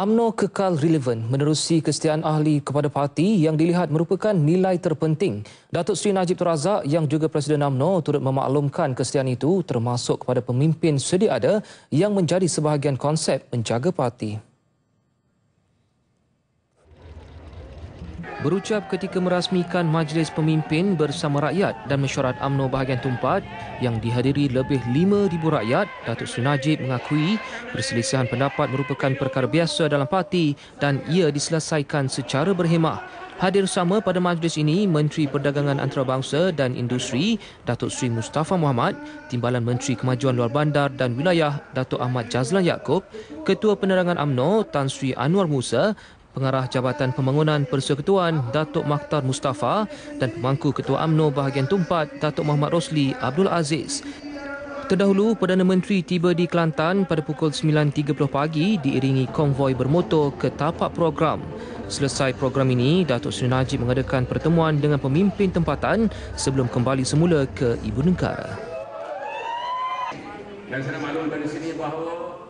UMNO kekal relevan menerusi kesetiaan ahli kepada parti yang dilihat merupakan nilai terpenting. Datuk Seri Najib Razak yang juga Presiden UMNO turut memaklumkan kesetiaan itu termasuk kepada pemimpin sedia ada yang menjadi sebahagian konsep menjaga parti. berucap ketika merasmikan Majlis Pemimpin Bersama Rakyat dan Mesyuarat Amno Bahagian Tumpat yang dihadiri lebih 5,000 rakyat, Datuk Sri Najib mengakui perselisihan pendapat merupakan perkara biasa dalam parti dan ia diselesaikan secara berhemah. Hadir sama pada majlis ini Menteri Perdagangan Antarabangsa dan Industri Datuk Sri Mustafa Muhammad, Timbalan Menteri Kemajuan Luar Bandar dan Wilayah Datuk Ahmad Jazlan Yaakob, Ketua Penerangan AMNO Tan Sri Anwar Musa Pengarah Jabatan Pembangunan Persekutuan Datuk Maktar Mustafa dan Pemangku Ketua AMNO Bahagian Tumpat Datuk Muhammad Rosli Abdul Aziz. Terdahulu, Perdana Menteri tiba di Kelantan pada pukul 9.30 pagi diiringi konvoi bermotor ke tapak program. Selesai program ini, Datuk Seri Najib mengadakan pertemuan dengan pemimpin tempatan sebelum kembali semula ke Ibu Negara. Dan saya maklum dari sini bahawa